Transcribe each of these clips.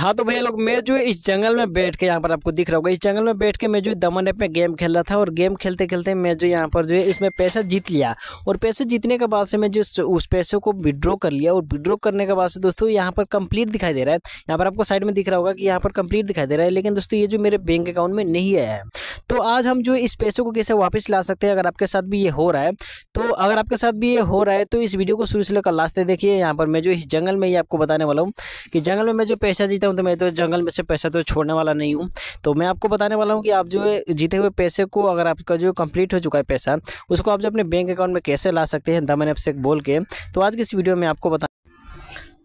हाँ तो भैया लोग मैं जो इस जंगल में बैठ के यहाँ पर आपको दिख रहा होगा इस जंगल में बैठ के मैं जो दमन ऐप में गेम खेल रहा था और गेम खेलते खेलते मैं जो यहाँ पर जो है इसमें पैसा जीत लिया और पैसे जीतने के बाद से मैं जो उस पैसे को विड्रॉ कर लिया और विड्रॉ करने के बाद से दोस्तों यहाँ पर कंप्लीट दिखाई दे रहा है यहाँ पर आपको साइड में दिख रहा होगा कि यहाँ पर कंप्लीट दिखाई दे रहा है लेकिन दोस्तों ये जो मेरे बैंक अकाउंट में नहीं आया है तो आज हम जो इस पैसे को कैसे वापस ला सकते हैं अगर आपके साथ भी ये हो रहा है तो अगर आपके साथ भी ये हो रहा है तो इस वीडियो को शुरू से लेकर लास्ट तक देखिए यहाँ पर मैं जो इस जंगल में ये आपको बताने वाला हूँ कि जंगल में मैं जो पैसा जीत जीता हूँ तो मैं तो जंगल में से पैसा तो छोड़ने वाला नहीं हूँ तो मैं आपको बताने वाला हूँ कि आप जो है जीते हुए पैसे को अगर आपका जो कंप्लीट हो चुका है पैसा उसको आप जो अपने बैंक अकाउंट में कैसे ला सकते हैं दमन एप से बोल के तो आज की इस वीडियो में आपको बता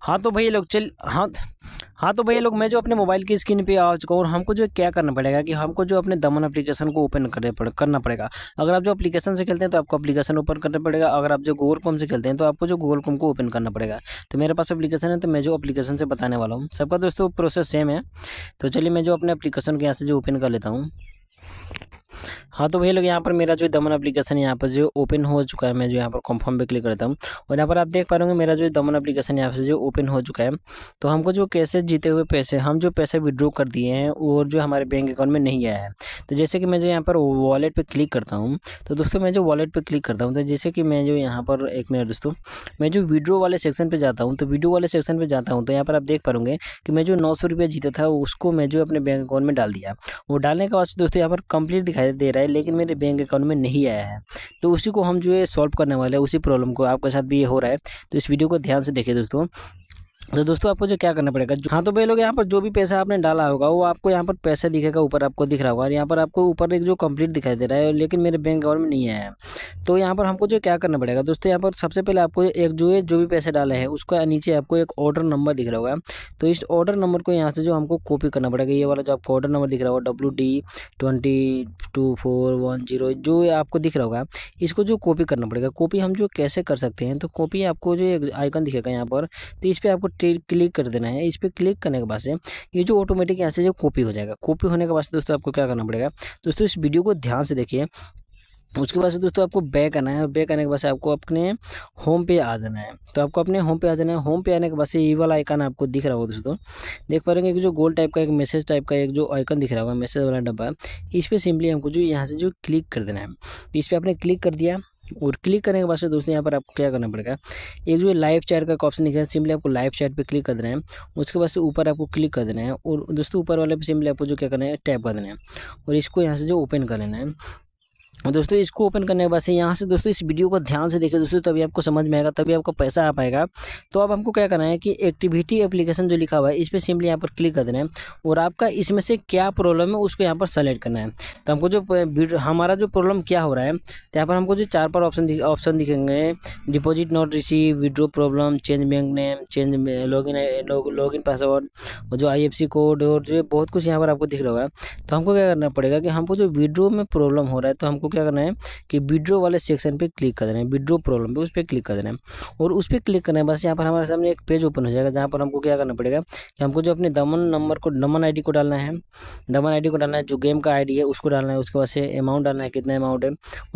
हाँ तो भैया लोग चल हाँ हाँ तो भैया लोग मैं जो अपने मोबाइल की स्क्रीन पे आ चुका हूँ और हमको जो क्या करना पड़ेगा कि हमको जो अपने दमन एप्लीकेशन को ओपन करने पड़े करना पड़ेगा अगर आप जो एप्लीकेशन से खेलते हैं तो आपको एप्लीकेशन ओपन करना पड़ेगा अगर आप जो गूगल कॉम से खेलते हैं तो आपको जो गूगल कॉम को ओपन करना पड़ेगा तो मेरे पास अपलीकेशन है तो मैं जो अपलीकेशन से बताने वाला हूँ सबका दोस्तों प्रोसेस सेम है तो चलिए मैं जो अपने अपलीकेशन को यहाँ से जो ओपन कर लेता हूँ हाँ तो भैया लोग यहाँ पर मेरा जो दमन एप्लीकेशन यहाँ पर जो ओपन हो चुका है मैं जो यहाँ पर कंफर्म पे क्लिक करता हूँ और यहाँ पर आप देख पा रहे होंगे मेरा जो दमन एप्लीकेशन यहाँ से जो ओपन हो चुका है तो हमको जो कैसे जीते हुए पैसे हम जो पैसे विड्रॉ कर दिए हैं और जो हमारे बैंक अकाउंट में नहीं आया है तो जैसे कि मैं जो यहाँ पर वॉलेट पर क्लिक करता हूँ तो दोस्तों मैं जो वॉलेट पर क्लिक करता हूँ तो जैसे कि मैं जो यहाँ पर एक मिनट दोस्तों मैं जो विड्रो वाले सेक्शन पर जाता हूँ तो वीडियो वाले सेक्शन पर जाता हूँ तो यहाँ पर आप देख पाओगे कि मैं जो नौ जीता था उसको मैं जो अपने बैंक अकाउंट में डाल दिया वो डालने के बाद दोस्तों यहाँ पर कंप्लीट दिखाई दे रहा है लेकिन मेरे बैंक अकाउंट में नहीं आया है तो उसी को हम जो है सॉल्व करने वाले हैं उसी प्रॉब्लम को आपके साथ भी ये हो रहा है तो इस वीडियो को ध्यान से देखें दोस्तों तो दोस्तों आपको जो क्या करना पड़ेगा हाँ तो भाई लोग यहाँ पर जो भी पैसा आपने डाला होगा वो आपको यहाँ पर पैसा दिखेगा ऊपर आपको दिख रहा होगा और यहाँ पर आपको ऊपर एक जो कंप्लीट दिखाई दे रहा है लेकिन मेरे बैंक अकाउंट में नहीं है तो यहाँ पर हमको जो क्या करना पड़ेगा दोस्तों यहाँ पर सबसे पहले आपको एक जो है जो भी पैसे डाले हैं उसका नीचे आपको एक ऑर्डर नंबर दिख रहा होगा तो इस ऑर्डर नंबर को यहाँ से जो हमको कॉपी करना पड़ेगा ये वाला जो आपको ऑर्डर नंबर दिख रहा होगा W D twenty two four one zero जो आपको दिख रहा होगा इसको जो कॉपी करना पड़ेगा कॉपी हम जो कैसे कर सकते हैं तो कॉपी आपको जो एक आइकन दिखेगा यहाँ पर तो इस पर आपको क्लिक कर देना है इस पर क्लिक करने के बाद से ये जो ऑटोमेटिक यहाँ से जो कॉपी हो जाएगा कॉपी होने के बाद से दोस्तों आपको क्या करना पड़ेगा दोस्तों इस वीडियो को ध्यान से देखिए उसके बाद से दोस्तों आपको बैक आना है बैक आने के बाद से आपको अपने होम पे आ जाना है तो आपको अपने होम पे आ जाना है होम पे आने के बाद से ये वाला आइकन आपको दिख रहा होगा दोस्तों देख पा रहे हैं कि जो गोल टाइप का एक मैसेज टाइप का एक जो आइकन दिख रहा होगा मैसेज वाला डब्बा इस पर सिंपली हमको जो यहाँ से जो क्लिक कर देना है इस पर आपने क्लिक कर दिया और क्लिक करने के बाद से दोस्तों यहाँ पर आपको क्या करना पड़ेगा एक जो लाइव चैट का ऑप्शन लिखा है सिंपली आपको लाइव चैट पे क्लिक कर देना है उसके बाद से ऊपर आपको क्लिक कर देना है और दोस्तों ऊपर वाले पे सिंपली आपको जो क्या करना है टैप कर देना है और इसको यहाँ से जो ओपन कर लेना है दोस्तों इसको ओपन करने के बाद से यहाँ से दोस्तों इस वीडियो को ध्यान से देखें दोस्तों तभी आपको समझ में आएगा तभी आपको पैसा आ पाएगा तो अब हमको क्या करना है कि एक्टिविटी एप्लीकेशन जो लिखा हुआ है इस पर सिंपली यहाँ पर क्लिक कर देना है और आपका इसमें से क्या प्रॉब्लम है उसको यहाँ पर सेलेक्ट करना है तो हमको जो हमारा जो प्रॉब्लम क्या हो रहा है तो यहाँ पर हमको जो चार पर ऑप्शन ऑप्शन दिखेंगे deposit not receive withdraw problem change bank name change log in log in password और जो आई कोड और जो बहुत कुछ यहाँ पर आपको दिख रहा होगा तो हमको क्या करना पड़ेगा कि हमको जो विड्रो में प्रॉब्लम हो रहा है तो हमको आपको क्या करना है कि विड्रो वाले सेक्शन पर क्लिक कर देना है विड्रो प्रॉब्लम पर उस पर क्लिक कर देना है और उस पर क्लिक करना है बस यहाँ पर हमारे सामने एक पेज ओपन हो जाएगा जहाँ पर हमको क्या करना पड़ेगा कि हमको जो अपने दमन नंबर को दमन आई को डालना है दमन आई को डालना है जो गेम का आई है उसको डालना है उसके बाद से अमाउंट डालना है कितना अमाउंट है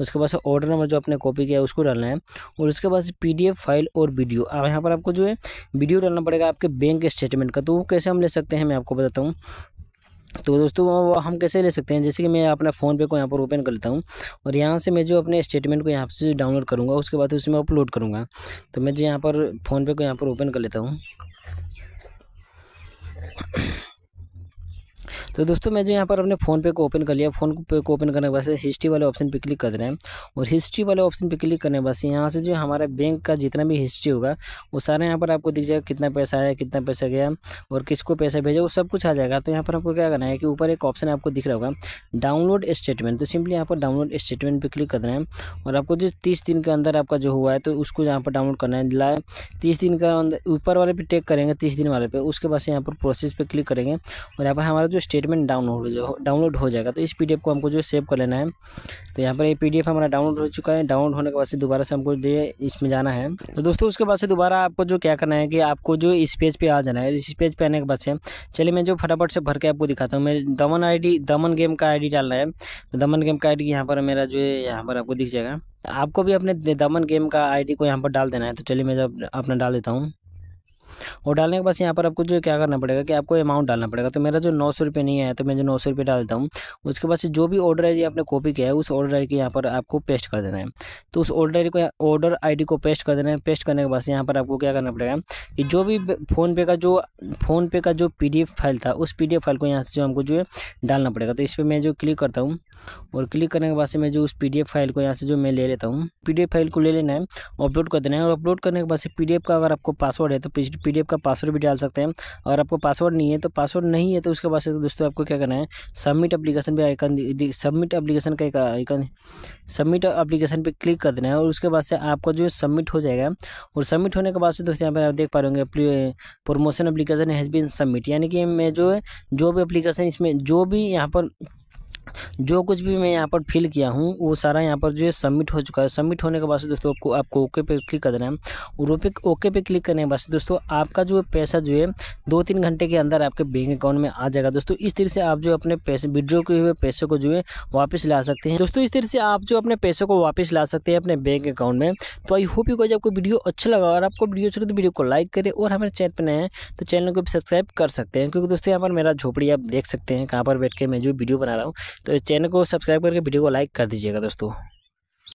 उसके बाद ऑर्डर नंबर जो आपने कॉपी किया है उसको डालना है और उसके बाद पी फाइल और वीडियो अब यहाँ पर आपको जो है वीडियो डालना पड़ेगा आपके बैंक स्टेटमेंट का तो वो कैसे हम ले सकते हैं मैं आपको बताता हूँ तो दोस्तों वो हम कैसे ले सकते हैं जैसे कि मैं अपना फ़ोन पे को यहाँ पर ओपन करता हूँ और यहाँ से मैं जो अपने स्टेटमेंट को यहाँ से डाउनलोड करूँगा उसके बाद उसमें अपलोड करूँगा तो मैं जो यहाँ पर फ़ोनपे को यहाँ पर ओपन कर लेता हूँ तो दोस्तों मैं जो यहाँ पर अपने फ़ोन पे को ओपन कर लिया फ़ोन पे को ओपन करने के बाद हिस्ट्री वाले ऑप्शन पे क्लिक कर रहे हैं और हिस्ट्री वाले ऑप्शन पे क्लिक करने के बाद से यहाँ से जो हमारा बैंक का जितना भी हिस्ट्री होगा वो सारे यहाँ पर आपको दिख जाएगा कितना पैसा आया कितना पैसा गया और किसको पैसा भेजा वो सब कुछ आ जाएगा तो यहाँ पर आपको क्या करना है कि ऊपर एक ऑप्शन आपको दिख रहा होगा डाउनलोड स्टेटमेंट तो सिंपली यहाँ पर डाउनलोड स्टेटमेंट पर क्लिक कर रहे हैं और आपको जो तीस दिन के अंदर आपका जो हुआ है तो उसको यहाँ पर डाउनलोड करना है लाए तीस दिन का ऊपर वाले पर टेक करेंगे तीस दिन वाले पर उसके बाद यहाँ पर प्रोसेस पर क्लिक करेंगे और यहाँ पर हमारा जो स्टेटमेंट डॉक्यूमेंट डाउनलोड डाउनलोड हो जाएगा तो इस पी को हमको जो सेव कर लेना है तो यहाँ पर ये पी हमारा डाउनलोड हो चुका है डाउनलोड होने के बाद से दोबारा से हमको जो इसमें जाना है तो दोस्तों उसके बाद से दोबारा आपको जो क्या करना है कि आपको जो इस पेज पर आ जाना है इस पेज पर आने के बाद से चलिए मैं जो फटाफट से भर के आपको दिखाता हूँ मैं दमन आई दमन गेम का आई डालना है तो दमन गेम का आई यहाँ पर मेरा जो है यहाँ पर आपको दिख जाएगा तो आपको भी अपने दमन गेम का आईडी को यहाँ पर डाल देना है तो चलिए मैं जब अपना डाल देता हूँ और डालने के पास यहाँ पर आपको जो क्या करना पड़ेगा कि आपको अमाउंट डालना पड़ेगा तो मेरा जो नौ सौ रुपये नहीं आया तो मैं जो नौ सौ रुपये डालता हूँ उसके बाद जो भी ऑर्डर आई डी आपने कॉपी किया है उस ऑर्डर आई डी यहाँ पर आपको पेस्ट कर देना है तो उस ऑर्डर को ऑर्डर आई को पेस्ट कर देना है पेस्ट करने के बाद यहाँ पर आपको क्या करना पड़ेगा कि जो भी फ़ोनपे का जो फ़ोनपे का जो पी फाइल था उस पी फाइल को यहाँ से जो हमको जो है डालना पड़ेगा तो इस पर मैं जो क्लिक करता हूँ और क्लिक करने के बाद से मैं जो उस पी फाइल को यहाँ से जो मैं ले लेता हूँ पी फाइल को ले लेना है अपलोड कर देना है और अपलोड करने के बाद से पी का अगर आपको पासवर्ड है तो पी पी एफ का पासवर्ड भी डाल सकते हैं और आपको पासवर्ड नहीं है तो पासवर्ड नहीं है तो उसके बाद तो दोस्तों आपको क्या करना है सबमिट अप्लीकेशन पर आइकन सबमिट अप्लीकेशन का एक आइकन सबमिट अप्लीकेशन पर क्लिक कर देना है और उसके बाद से आपका जो सबमिट हो जाएगा और सबमिट होने के बाद से दोस्तों यहाँ पर आप देख पा रहे होंगे promotion application has been submit यानी कि मैं जो है जो भी अप्लीकेशन इसमें जो भी यहाँ पर जो कुछ भी मैं यहाँ पर फिल किया हूँ वो सारा यहाँ पर जो है सबमिट हो चुका है सबमिट होने के बाद दोस्तों आपको आपको ओके पे क्लिक कर देना है और ओके ओके पे क्लिक करने के बाद दोस्तों आपका जो पैसा जो है दो तीन घंटे के अंदर आपके बैंक अकाउंट में आ जाएगा दोस्तों इस तरह से आप जो अपने पैसे विड्रॉ किए हुए पैसे को जो है वापस ला सकते हैं दोस्तों इस तरह से आप जो अपने पैसे को वापस ला सकते हैं अपने बैंक अकाउंट में तो आई होप यू गाइज आपको वीडियो अच्छा लगा और आपको वीडियो अच्छा तो वीडियो को लाइक करें और हमारे चैनल पर नए हैं तो चैनल को भी सब्सक्राइब कर सकते हैं क्योंकि दोस्तों यहाँ पर मेरा झोपड़ी आप देख सकते हैं कहाँ पर बैठ के मैं जो वीडियो बना रहा हूँ तो चैनल को सब्सक्राइब करके वीडियो को लाइक कर दीजिएगा दोस्तों